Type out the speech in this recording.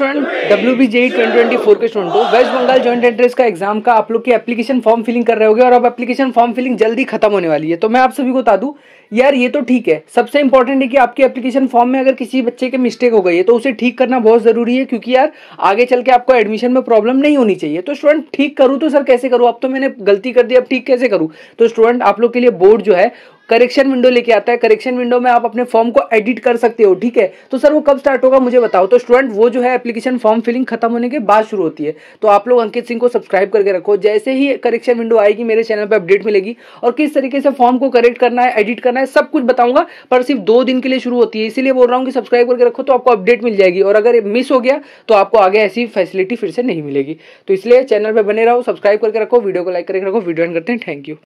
W B JEE twenty twenty four के student हो West Bengal joint entrance का exam का आप लोग की एप्लीकेशन फॉर्म फिलिंग कर रहे होगे और अब एप्लीकेशन फॉर्म फिलिंग जल्दी खत्म होने वाली है तो मैं आप सभी को बता दूं यार ये तो ठीक है सबसे इंपॉर्टेंट है कि आपकी एप्लीकेशन फॉर्म में अगर किसी बच्चे के मिस्टेक हो गई है तो उसे ठीक करना बहुत जरूरी है क्योंकि यार आगे चल के आपको एडमिशन में प्रॉब्लम नहीं होनी चाहिए तो स्टूडेंट ठीक करूँ तो सर कैसे करूँ अब तो मैंने गलती कर दी अब ठीक कैसे करूँ तो स्टूडेंट आप लोग के लिए बोर्ड जो है करेक्शन विंडो लेके आता है करेक्शन विंडो में आप अपने फॉर्म को एडिट कर सकते हो ठीक है तो सर वो कब स्टार्ट होगा मुझे बताओ तो स्टूडेंट वो जो है एप्लीकेशन फॉर्म फिलिंग खत्म होने के बाद शुरू होती है तो आप लोग अंकित सिंह को सब्सक्राइब करके रखो जैसे ही करेक्शन विंडो आएगी मेरे चैनल पर अपडेट मिलेगी और किस तरीके से फॉर्म को करेक्ट करना है एडिट करना है सब कुछ बताऊंगा पर सिर्फ दो दिन के लिए शुरू होती है इसीलिए बोल रहा हूँ कि सब्सक्राइब करके रखो तो आपको अपडेट मिल जाएगी और अगर मिस हो गया तो आपको आगे ऐसी फैसिलिटी फिर से नहीं मिलेगी तो इसलिए चैनल पर बने रहो सब्सक्राइब करके रखो वीडियो को लाइक करके रखो वीडियो एंड करते हैं थैंक यू